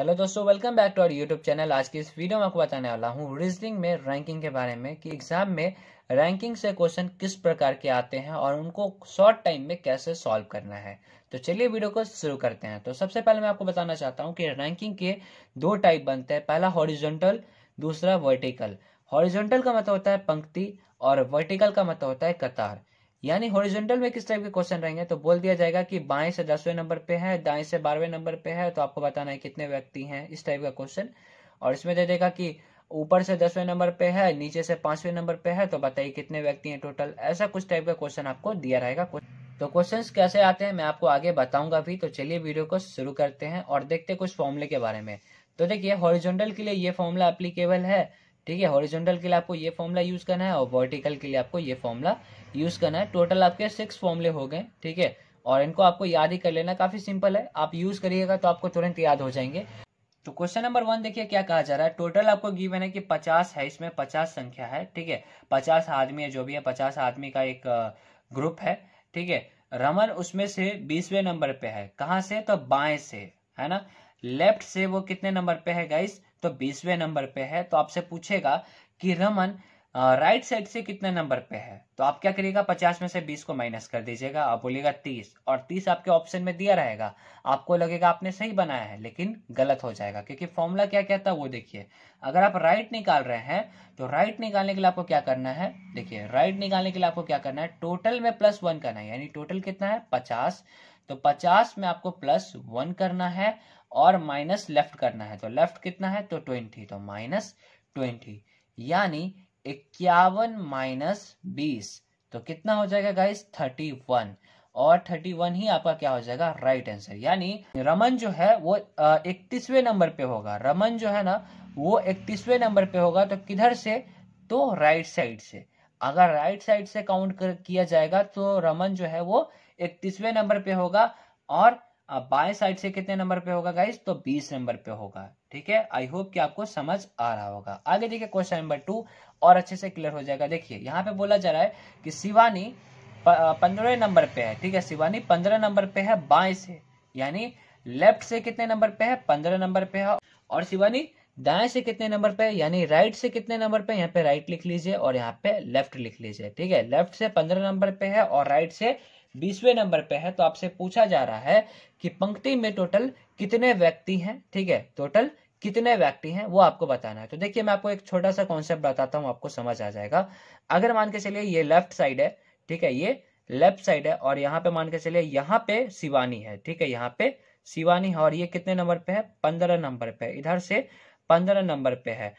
hello दोस्तों welcome back to our YouTube channel आज की इस वीडियो में आपको बताने वाला हूँ रीजनिंग में रैंकिंग के बारे में कि एग्जाम में रैंकिंग से क्वेश्चन किस प्रकार के आते हैं और उनको शॉर्ट टाइम में कैसे सॉल्व करना है तो चलिए वीडियो को शुरू करते हैं तो सबसे पहले मैं आपको बताना चाहता हूँ कि रैंकिंग के दो टाइप बनते हैं पहला हॉरिजोंटल दूसरा वर्टिकल हॉरिजोंटल का मतलब होता है पंक्ति और वर्टिकल का मतलब होता है कतार यानी हॉरिजॉन्टल में किस टाइप के क्वेश्चन रहेंगे तो बोल दिया जाएगा कि बाएं से दसवें नंबर पे है दाएं से बारहवें नंबर पे है तो आपको बताना है कितने व्यक्ति हैं इस टाइप का क्वेश्चन और इसमें दे देगा कि ऊपर से दसवें नंबर पे है नीचे से पांचवें नंबर पे है तो बताइए कितने व्यक्ति हैं टोटल ऐसा कुछ टाइप का क्वेश्चन आपको दिया रहेगा तो क्वेश्चन कैसे आते हैं मैं आपको आगे बताऊंगा भी तो चलिए वीडियो को शुरू करते हैं और देखते कुछ फॉर्मुले के बारे में तो देखिए हॉरिजॉन्टल के लिए ये फॉर्मूला एप्लीकेबल है ठीक है हॉरिजॉन्टल के लिए आपको ये फॉर्मूला यूज करना है और वर्टिकल के लिए आपको ये फॉर्मूला यूज करना है टोटल आपके सिक्स फॉर्मूले हो गए ठीक है और इनको आपको याद ही कर लेना काफी सिंपल है आप यूज करिएगा तो आपको तुरंत याद हो जाएंगे तो क्वेश्चन नंबर वन देखिए क्या कहा जा रहा है टोटल आपको गिवन है कि पचास है इसमें पचास संख्या है ठीक है पचास आदमी है जो भी है पचास आदमी का एक ग्रुप है ठीक है रमन उसमें से बीसवें नंबर पे है कहाँ से तो बाएं से है ना लेफ्ट से वो कितने नंबर पे है गाइस तो बीसवें नंबर पे है तो आपसे पूछेगा कि रमन राइट साइड से कितने नंबर पे है तो आप क्या करिएगा पचास में से बीस को माइनस कर दीजिएगा आप बोलिएगा तीस और तीस आपके ऑप्शन में दिया रहेगा आपको लगेगा आपने सही बनाया है लेकिन गलत हो जाएगा क्योंकि फॉर्मूला क्या कहता है वो देखिए अगर आप राइट निकाल रहे हैं तो राइट निकालने के लिए आपको क्या करना है देखिए राइट निकालने के लिए आपको क्या करना है टोटल में प्लस वन करना है यानी टोटल कितना है पचास तो पचास में आपको प्लस वन करना है और माइनस लेफ्ट करना है तो लेफ्ट कितना है तो ट्वेंटी तो माइनस ट्वेंटी यानी इक्यावन माइनस बीस तो कितना हो जाएगा गाइस थर्टी वन और थर्टी वन ही आपका क्या हो जाएगा राइट right आंसर यानी रमन जो है वो इकतीसवें नंबर पे होगा रमन जो है ना वो इकतीसवें नंबर पे होगा तो किधर से तो राइट साइड से अगर राइट साइड से काउंट किया जाएगा तो रमन जो है वो इकतीसवें नंबर पे होगा और अब बाएं साइड से कितने नंबर पे होगा गाइस तो 20 नंबर पे होगा ठीक है आई होप कि आपको समझ आ रहा होगा आगे देखिए क्वेश्चन नंबर टू और अच्छे से क्लियर हो जाएगा देखिए यहाँ पे बोला जा रहा है कि शिवानी पंद्रह नंबर पे है ठीक है शिवानी पंद्रह नंबर पे है बाएं से यानी लेफ्ट से कितने नंबर पे है पंद्रह नंबर पे है और शिवानी दाएं से कितने नंबर पे यानी राइट से कितने नंबर पे यहाँ पे राइट लिख लीजिए और यहाँ पे लेफ्ट लिख लीजिए ठीक है लेफ्ट से पंद्रह नंबर पे है और राइट से बीसवें नंबर पे है तो आपसे पूछा जा रहा है कि पंक्ति में टोटल कितने व्यक्ति हैं ठीक है टोटल कितने व्यक्ति हैं वो आपको बताना है तो देखिए मैं आपको एक छोटा सा कॉन्सेप्ट बताता हूँ आपको समझ आ जाएगा अगर मान के चलिए ये लेफ्ट साइड है ठीक है ये लेफ्ट साइड है और यहाँ पे मान के चलिए यहाँ पे शिवानी है ठीक है यहाँ पे शिवानी है और ये कितने नंबर पे है पंद्रह नंबर पे इधर से पंद्रह नंबर पे है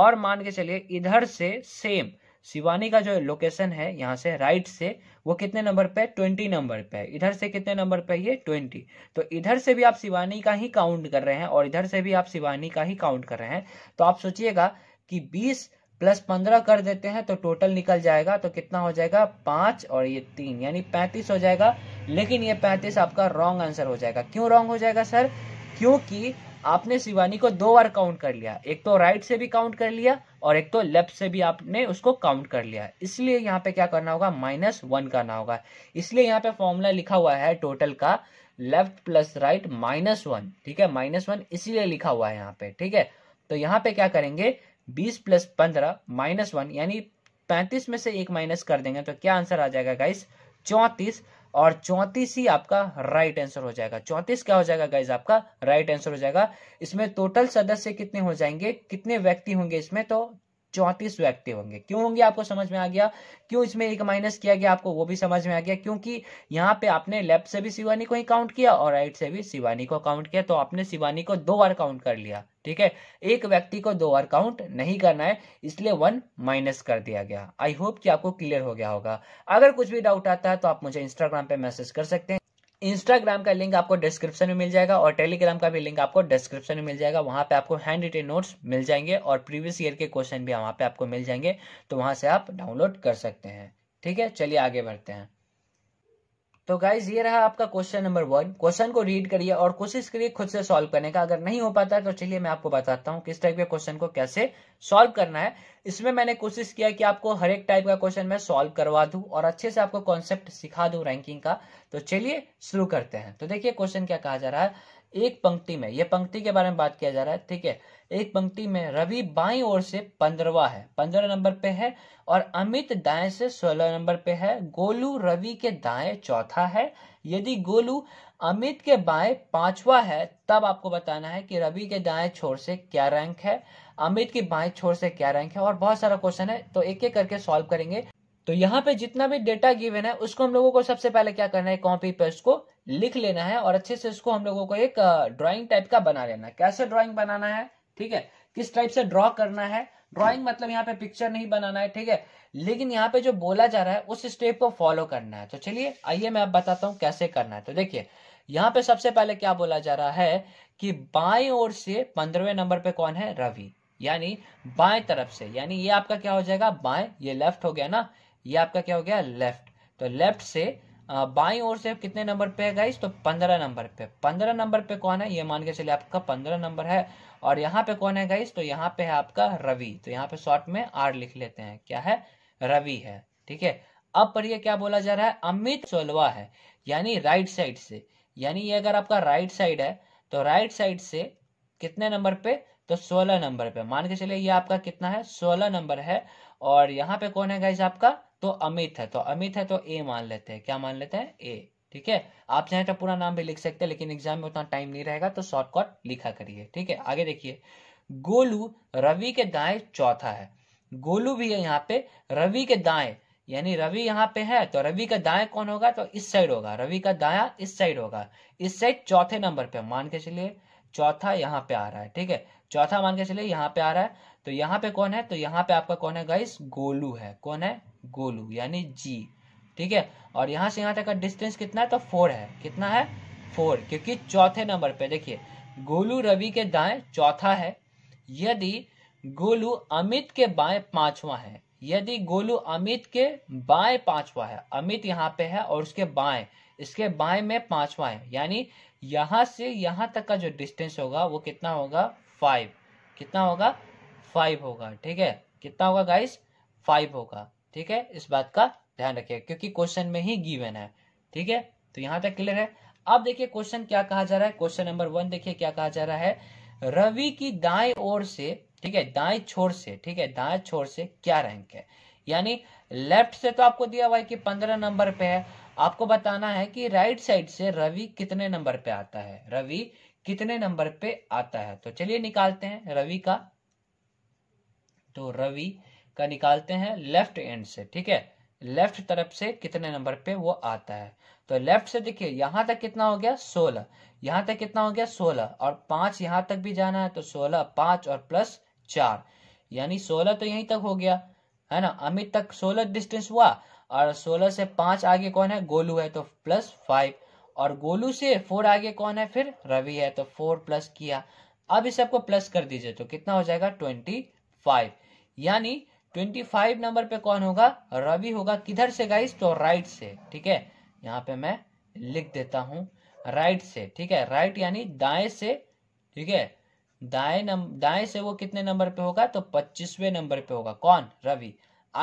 और मान के चलिए इधर से सेम शिवानी का जो लोकेशन है यहाँ से राइट से वो कितने नंबर पे ट्वेंटी नंबर पे इधर से कितने नंबर पे ये ट्वेंटी तो इधर से भी आप शिवानी का ही काउंट कर रहे हैं और इधर से भी आप शिवानी का ही काउंट कर रहे हैं तो आप सोचिएगा कि बीस प्लस पंद्रह कर देते हैं तो टोटल निकल जाएगा तो कितना हो जाएगा पांच और ये तीन यानी पैंतीस हो जाएगा लेकिन ये पैंतीस आपका रॉन्ग आंसर हो जाएगा क्यों रॉन्ग हो जाएगा सर क्योंकि आपने शिवानी को दो बार काउंट कर लिया एक तो राइट से भी काउंट कर लिया और एक तो लेफ्ट से भी आपने उसको काउंट कर लिया इसलिए यहाँ पे क्या करना होगा माइनस वन करना होगा इसलिए यहाँ पे फॉर्मूला लिखा हुआ है टोटल का left plus right minus one ठीक है माइनस वन इसीलिए लिखा हुआ है यहाँ पे ठीक है तो यहाँ पे क्या करेंगे बीस प्लस पंद्रह माइनस वन यानी पैंतीस में से एक माइनस कर देंगे तो क्या आंसर आ जाएगा गाइस चौंतीस और चौंतीस ही आपका राइट आंसर हो जाएगा चौंतीस क्या हो जाएगा गाइज आपका राइट आंसर हो जाएगा इसमें टोटल सदस्य कितने हो जाएंगे कितने व्यक्ति होंगे इसमें तो चौंतीस एक्टिव होंगे क्यों होंगे आपको समझ में आ गया क्यों इसमें एक माइनस किया गया आपको वो भी समझ में आ गया क्योंकि यहाँ पे आपने लेफ्ट से भी शिवानी को ही काउंट किया और राइट से भी शिवानी को काउंट किया तो आपने शिवानी को दो बार काउंट कर लिया ठीक है एक व्यक्ति को दो बार काउंट नहीं करना है इसलिए वन माइनस कर दिया गया आई होप कि आपको क्लियर हो गया होगा अगर कुछ भी डाउट आता है तो आप मुझे इंस्टाग्राम पे मैसेज कर सकते हैं इंस्टाग्राम का लिंक आपको डिस्क्रिप्शन में मिल जाएगा और टेलीग्राम का भी लिंक आपको डिस्क्रिप्शन में मिल जाएगा वहां पे आपको हैंड रिटेन नोट्स मिल जाएंगे और प्रीवियस ईयर के क्वेश्चन भी वहां पे आपको मिल जाएंगे तो वहाँ से आप डाउनलोड कर सकते हैं ठीक है चलिए आगे बढ़ते हैं तो गाइज ये रहा आपका क्वेश्चन नंबर वन क्वेश्चन को रीड करिए और कोशिश करिए खुद से सॉल्व करने का अगर नहीं हो पाता तो चलिए मैं आपको बताता हूँ किस टाइप के क्वेश्चन को कैसे सॉल्व करना है इसमें मैंने कोशिश किया कि आपको हर एक टाइप का क्वेश्चन मैं सॉल्व करवा दू और अच्छे से आपको कॉन्सेप्ट सिखा दू रैंकिंग का तो चलिए शुरू करते हैं तो देखिए क्वेश्चन क्या कहा जा रहा है एक पंक्ति में यह पंक्ति के बारे में बात किया जा रहा है ठीक है एक पंक्ति में रवि बाई ओर से पंद्रवा है पंद्रह नंबर पे है और अमित दाएं से सोलह नंबर पे है गोलू रवि के दाएं चौथा है यदि गोलू अमित के बाएं पांचवा है तब आपको बताना है कि रवि के दाएं छोर से क्या रैंक है अमित के बाएं छोर से क्या रैंक है और बहुत सारा क्वेश्चन है तो एक एक करके सॉल्व करेंगे तो यहाँ पे जितना भी डेटा गिवन है उसको हम लोगों को सबसे पहले क्या करना है कॉपी पे उसको लिख लेना है और अच्छे से इसको हम लोगों को एक ड्राइंग टाइप का बना लेना है कैसे ड्राइंग बनाना है ठीक है किस टाइप से ड्रॉ करना है ड्राइंग मतलब यहाँ पे पिक्चर नहीं बनाना है ठीक है लेकिन यहाँ पे जो बोला जा रहा है उस स्टेप को फॉलो करना है तो चलिए आइए मैं आप बताता हूँ कैसे करना है तो देखिए यहाँ पे सबसे पहले क्या बोला जा रहा है कि बाएं ओर से पंद्रहवें नंबर पे कौन है रवि यानी बाएं तरफ से यानी ये आपका क्या हो जाएगा बाएं ये लेफ्ट हो गया ना ये आपका क्या हो गया लेफ्ट तो लेफ्ट से बाई ओर से कितने नंबर पे है गाइस तो पंद्रह नंबर पे पंद्रह नंबर पे कौन है ये मान के चलिए आपका पंद्रह नंबर है और यहाँ पे कौन है गाइस तो यहाँ पे है आपका रवि तो यहाँ पे शॉर्ट में आर लिख लेते हैं क्या है रवि है ठीक है अब पढ़िए क्या बोला जा रहा है अमित सोलवा है यानी राइट साइड से यानी ये अगर आपका राइट साइड है तो राइट साइड से कितने नंबर पे तो सोलह नंबर पे मान के चलिए ये आपका कितना है सोलह नंबर है और यहाँ पे कौन है गाइस आपका तो अमित है तो अमित है तो ए मान लेते हैं क्या मान लेते हैं ए ठीक है आप चाहे तो पूरा नाम भी लिख सकते हैं लेकिन एग्जाम में उतना टाइम नहीं रहेगा तो शॉर्टकट लिखा करिए ठीक है आगे देखिए गोलू रवि के दाएं चौथा है गोलू भी है यहाँ पे रवि के दाएं यानी रवि यहाँ पे है तो रवि का दाएं कौन होगा तो इस साइड होगा रवि का दाया इस साइड होगा इस साइड चौथे नंबर पे मान के चलिए चौथा यहाँ पे आ रहा है ठीक है चौथा मान के चलिए यहाँ पे आ रहा है तो यहाँ पे कौन है तो यहाँ पे आपका कौन है गाइस गोलू है कौन है गोलू यानी जी ठीक है और यहाँ से यहाँ तक का डिस्टेंस कितना है तो फोर है कितना है फोर क्योंकि चौथे नंबर पे देखिए गोलू रवि के दाएं चौथा है यदि गोलू अमित के बाएं पांचवा है यदि गोलू अमित के बाएं पांचवा है अमित यहाँ पे है और उसके बाएं इसके बाएं में पांचवा है यानी यहां से यहां तक का जो डिस्टेंस होगा वो कितना होगा फाइव कितना होगा फाइव होगा ठीक है कितना होगा गाइस फाइव होगा ठीक है इस बात का ध्यान रखिए क्योंकि क्वेश्चन में ही गिवन है ठीक है तो यहाँ तक क्लियर है अब देखिए क्वेश्चन क्या कहा जा रहा है क्वेश्चन नंबर वन देखिए क्या कहा जा रहा है रवि की दाएं ओर से ठीक है दाएं छोर से ठीक है दाएं छोर से क्या रैंक है यानी लेफ्ट से तो आपको दिया हुआ है कि पंद्रह नंबर पे है आपको बताना है कि राइट साइड से रवि कितने नंबर पे आता है रवि कितने नंबर पे आता है तो चलिए निकालते हैं रवि का तो रवि का निकालते हैं लेफ्ट एंड से ठीक है लेफ्ट तरफ से कितने नंबर पे वो आता है तो लेफ्ट से देखिए यहां तक कितना हो गया सोलह यहाँ तक कितना हो गया सोलह और पांच यहाँ तक भी जाना है तो सोलह पांच और प्लस चार यानी सोलह तो यहीं तक हो गया है ना अमित तक सोलह डिस्टेंस हुआ और सोलह से पांच आगे कौन है गोलू है तो प्लस फाइव और गोलू से फोर आगे कौन है फिर रवि है तो फोर प्लस किया अब इस सबको प्लस कर दीजिए तो कितना हो जाएगा ट्वेंटी फाइव यानी ट्वेंटी फाइव नंबर पे कौन होगा रवि होगा किधर से गाइस तो राइट से ठीक है यहाँ पे मैं लिख देता हूँ राइट से ठीक है राइट यानी दाएं से ठीक है दाएं नंबर दाएं से वो कितने नंबर पे होगा तो पच्चीसवें नंबर पे होगा कौन रवि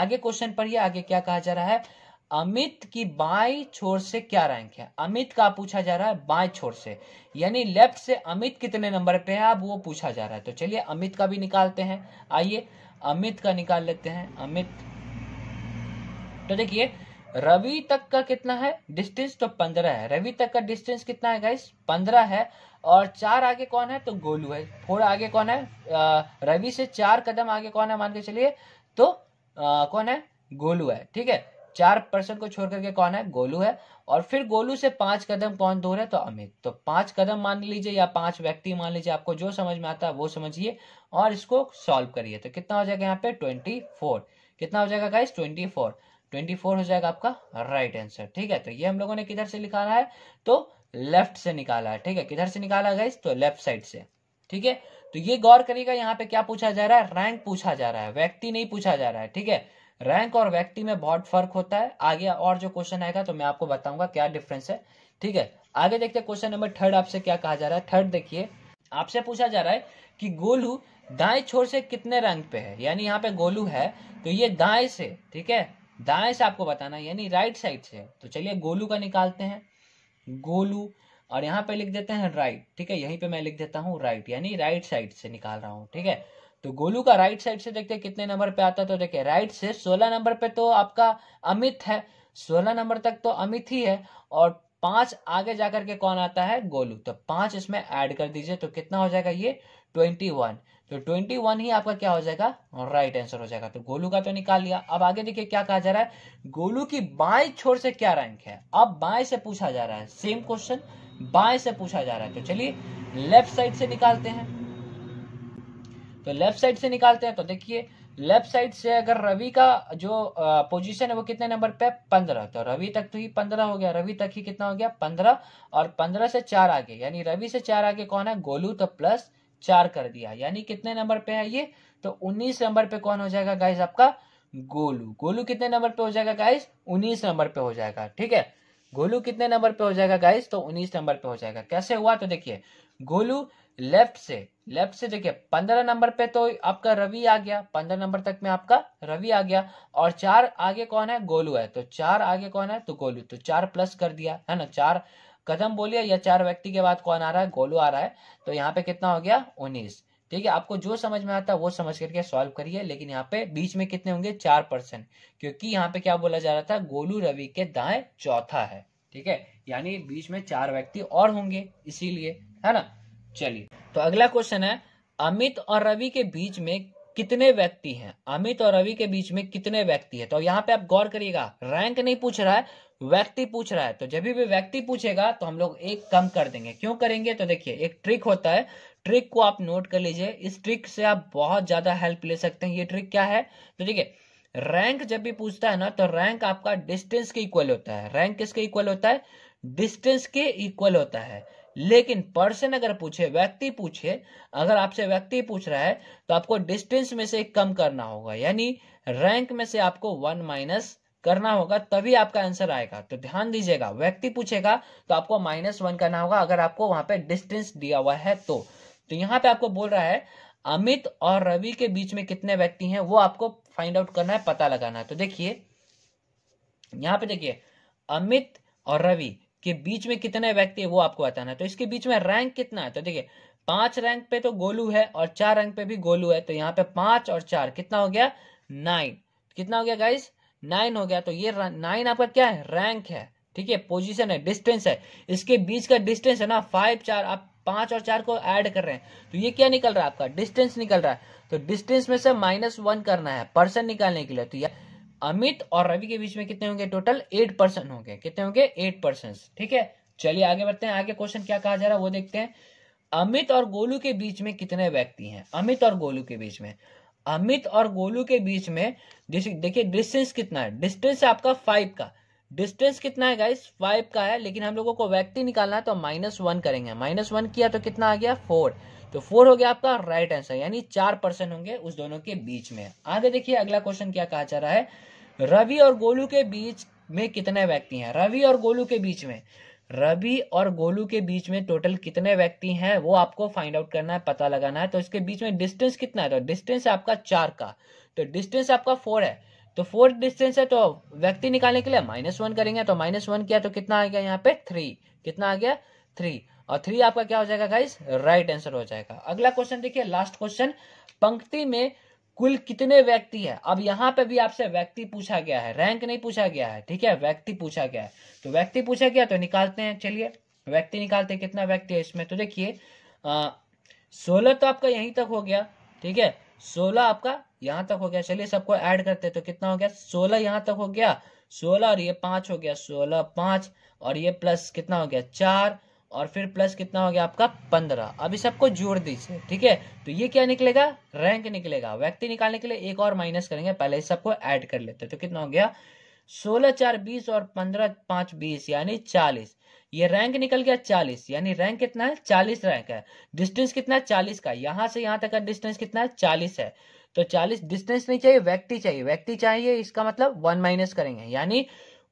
आगे क्वेश्चन पढ़िए आगे क्या कहा जा रहा है अमित की बाई छोर से क्या रैंक है अमित का पूछा जा रहा है बाएं छोर से यानी लेफ्ट से अमित कितने नंबर पे है अब वो पूछा जा रहा है तो चलिए अमित का भी निकालते हैं आइए अमित का निकाल लेते हैं अमित तो देखिए रवि तक का कितना है डिस्टेंस तो पंद्रह है रवि तक का डिस्टेंस कितना है गाइस पंद्रह है और चार आगे कौन है तो गोलू है फोर आगे कौन है रवि से चार कदम आगे कौन है मान के चलिए तो आ, कौन है गोलू है ठीक है चार पर्सन को छोड़ करके कौन है गोलू है और फिर गोलू से पांच कदम कौन दूर है तो अमित तो पांच कदम मान लीजिए या पांच व्यक्ति मान लीजिए आपको जो समझ में आता है वो समझिए और इसको सॉल्व करिए तो कितना हो जाएगा यहाँ पे ट्वेंटी फोर कितना हो जाएगा guys twenty four twenty four हो जाएगा आपका राइट आंसर ठीक है तो ये हम लोगों ने किधर से निकाला है तो लेफ्ट से निकाला है ठीक है किधर से निकाला गाइस तो लेफ्ट साइड से ठीक है तो ये गौर करिएगा यहाँ पे क्या पूछा जा रहा है रैंक पूछा जा रहा है व्यक्ति नहीं पूछा जा रहा है ठीक है रैंक और व्यक्ति में बहुत फर्क होता है आगे और जो क्वेश्चन आएगा तो मैं आपको बताऊंगा क्या डिफरेंस है ठीक है आगे देखते हैं क्वेश्चन नंबर थर्ड आपसे क्या कहा जा रहा है थर्ड देखिए आपसे पूछा जा रहा है कि गोलू दाएं छोर से कितने रैंक पे है यानी यहाँ पे गोलू है तो ये दाएं से ठीक है दाएं से आपको बताना यानी राइट साइड से तो चलिए गोलू का निकालते हैं गोलू और यहाँ पे लिख देते हैं राइट ठीक है यहीं पे मैं लिख देता हूँ राइट यानी राइट साइड से निकाल रहा हूँ ठीक है तो गोलू का राइट साइड से देखते हैं कितने नंबर पे आता है तो देखिए राइट से सोलह नंबर पे तो आपका अमित है सोलह नंबर तक तो अमित ही है और पांच आगे जाकर के कौन आता है गोलू तो पांच इसमें ऐड कर दीजिए तो कितना हो जाएगा ये ट्वेंटी वन तो ट्वेंटी वन ही आपका क्या हो जाएगा राइट आंसर हो जाएगा तो गोलू का तो निकाल लिया अब आगे देखिए क्या कहा जा रहा है गोलू की बाएं छोर से क्या रैंक है अब बाएं से पूछा जा रहा है सेम क्वेश्चन बाएं से पूछा जा रहा है तो चलिए लेफ्ट साइड से निकालते हैं तो लेफ्ट साइड से निकालते हैं तो देखिए लेफ्ट साइड से अगर रवि का जो पोजीशन है वो कितने नंबर पे पंद्रह तो रवि तक तो ही पंद्रह हो गया रवि तक ही कितना हो गया पंद्रह और पंद्रह से चार आगे यानी रवि से चार आगे कौन है गोलू तो प्लस चार कर दिया यानी कितने नंबर पे है ये तो उन्नीस नंबर पे कौन हो जाएगा गाइस आपका गोलू गोलू कितने नंबर पे हो जाएगा गाइस उन्नीस नंबर पे हो जाएगा ठीक है गोलू कितने नंबर पे हो जाएगा गाइस तो उन्नीस नंबर पे हो जाएगा कैसे हुआ तो देखिए गोलू लेफ्ट से लेफ्ट से देखिए पंद्रह नंबर पे तो आपका रवि आ गया पंद्रह नंबर तक में आपका रवि आ गया और चार आगे कौन है गोलू है तो चार आगे कौन है तो गोलू तो चार प्लस कर दिया है ना चार कदम बोलिए या चार व्यक्ति के बाद कौन आ रहा है गोलू आ रहा है तो यहाँ पे कितना हो गया उन्नीस ठीक है आपको जो समझ में आता है वो समझ करके सॉल्व करिए लेकिन यहाँ पे बीच में कितने होंगे चार परसेंट क्योंकि यहाँ पे क्या बोला जा रहा था गोलू रवि के दाएं चौथा है ठीक है यानी बीच में चार व्यक्ति और होंगे इसीलिए है ना चलिए तो अगला क्वेश्चन है अमित और रवि के बीच में कितने व्यक्ति हैं अमित और रवि के बीच में कितने व्यक्ति हैं तो यहाँ पे आप गौर करिएगा रैंक नहीं पूछ रहा है व्यक्ति पूछ रहा है तो जब भी व्यक्ति पूछेगा तो हम लोग एक कम कर देंगे क्यों करेंगे तो देखिए एक ट्रिक होता है ट्रिक को आप नोट कर लीजिए इस ट्रिक से आप बहुत ज्यादा हेल्प ले सकते हैं ये ट्रिक क्या है तो देखिए रैंक जब भी पूछता है ना तो रैंक आपका डिस्टेंस के इक्वल होता है रैंक किसके इक्वल होता है डिस्टेंस के इक्वल होता है लेकिन पर्सन अगर पूछे व्यक्ति पूछे अगर आपसे व्यक्ति पूछ रहा है तो आपको डिस्टेंस में से कम करना होगा यानी रैंक में से आपको वन माइनस करना होगा तभी आपका आंसर आएगा तो ध्यान दीजिएगा व्यक्ति पूछेगा तो आपको माइनस वन करना होगा अगर आपको वहां पे डिस्टेंस दिया हुआ है तो तो यहाँ पे आपको बोल रहा है अमित और रवि के बीच में कितने व्यक्ति हैं वो आपको फाइंड आउट करना है पता लगाना है तो देखिए यहाँ पे देखिए अमित और रवि के बीच में कितने व्यक्ति है वो आपको बताना है तो इसके बीच में रैंक कितना है तो देखिए पांच रैंक पे तो गोलू है और चार रैंक पे भी गोलू है तो यहाँ पे पांच और चार कितना हो गया नाइन कितना हो गया गाइस नाइन हो गया तो ये नाइन आपका क्या है रैंक है ठीक है पोजीशन है डिस्टेंस है इसके बीच का डिस्टेंस है ना फाइव चार आप पांच और चार को ऐड कर रहे हैं तो ये क्या निकल रहा है आपका डिस्टेंस निकल रहा है तो डिस्टेंस में से माइनस वन करना है पर्सन निकालने के लिए तो ये अमित और रवि के बीच में कितने होंगे टोटल एट पर्सन होंगे कितने होंगे एट पर्सन ठीक है चलिए आगे बढ़ते हैं आगे क्वेश्चन क्या कहा जा रहा है वो देखते हैं अमित और गोलू के बीच में कितने व्यक्ति हैं अमित और गोलू के बीच में अमित और गोलू के बीच में देखिए डिस्टेंस कितना है डिस्टेंस है आपका फाइव का डिस्टेंस कितना है गाइस फाइव का है लेकिन हम लोगों को व्यक्ति निकालना है तो माइनस वन करेंगे माइनस वन किया तो कितना आ गया फोर तो फोर हो गया आपका राइट आंसर यानी चार पर्सन होंगे उस दोनों के बीच में आगे देखिए अगला क्वेश्चन क्या कहा जा रहा है रवि और गोलू के बीच में कितने व्यक्ति हैं रवि और गोलू के बीच में रवि और गोलू के बीच में टोटल कितने व्यक्ति हैं वो आपको फाइंड आउट करना है पता लगाना है तो इसके बीच में डिस्टेंस कितना है तो डिस्टेंस आपका चार का तो डिस्टेंस आपका फोर है तो फोर डिस्टेंस है तो व्यक्ति निकालने के लिए माइनस वन करेंगे तो माइनस वन किया तो कितना आ गया यहाँ पे थ्री कितना आ गया थ्री और थ्री आपका क्या हो जाएगा गाइस राइट आंसर हो जाएगा अगला क्वेश्चन देखिए लास्ट क्वेश्चन पंक्ति में कुल कितने व्यक्ति है अब यहाँ पे भी आपसे व्यक्ति पूछा गया है रैंक नहीं पूछा गया है ठीक है व्यक्ति पूछा गया है तो व्यक्ति पूछा गया तो निकालते हैं चलिए व्यक्ति निकालते कितना व्यक्ति है इसमें तो देखिए सोलह तो आपका यहीं तक हो गया ठीक है सोलह आपका यहाँ तक हो गया चलिए सबको ऐड करते हैं तो कितना हो गया सोलह यहाँ तक हो गया सोलह और ये पांच हो गया सोलह पांच और ये प्लस कितना हो गया चार और फिर प्लस कितना हो गया आपका पंद्रह अभी सबको जोड़ दीजिए ठीक है तो ये क्या निकलेगा रैंक निकलेगा व्यक्ति निकालने के लिए एक और माइनस करेंगे पहले सबको ऐड कर लेते तो कितना हो गया सोलह चार बीस और पंद्रह पांच बीस यानी चालीस ये रैंक निकल गया चालीस यानी रैंक कितना है चालीस रैंक है डिस्टेंस कितना है चालीस का यहां से यहां तक का डिस्टेंस कितना है चालीस है तो चालीस डिस्टेंस नहीं चाहिए व्यक्ति चाहिए व्यक्ति चाहिए इसका मतलब वन माइनस करेंगे यानी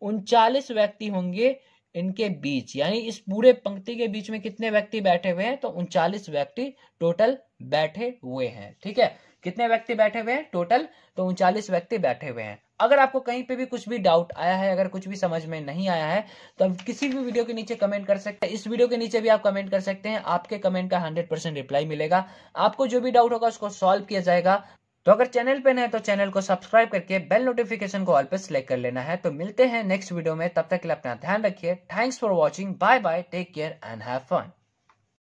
उनचालीस व्यक्ति होंगे इनके बीच यानी इस पूरे पंक्ति के बीच में कितने व्यक्ति बैठे हुए हैं तो उनचालीस व्यक्ति टोटल बैठे हुए हैं ठीक है कितने व्यक्ति बैठे हुए हैं टोटल तो उनचालीस व्यक्ति बैठे हुए हैं अगर आपको कहीं पे भी कुछ भी डाउट आया है अगर कुछ भी समझ में नहीं आया है तो आप किसी भी वीडियो के नीचे कमेंट कर सकते हैं इस वीडियो के नीचे भी आप कमेंट कर सकते हैं आपके कमेंट का हंड्रेड परसेंट रिप्लाई मिलेगा आपको जो भी डाउट होगा उसको सॉल्व किया जाएगा तो अगर चैनल पे नए तो चैनल को सब्सक्राइब करके बेल नोटिफिकेशन को ऑल पे सिलेक्ट कर लेना है तो मिलते हैं नेक्स्ट वीडियो में तब तक के लिए अपना ध्यान रखिए thanks for watching bye bye take care and have fun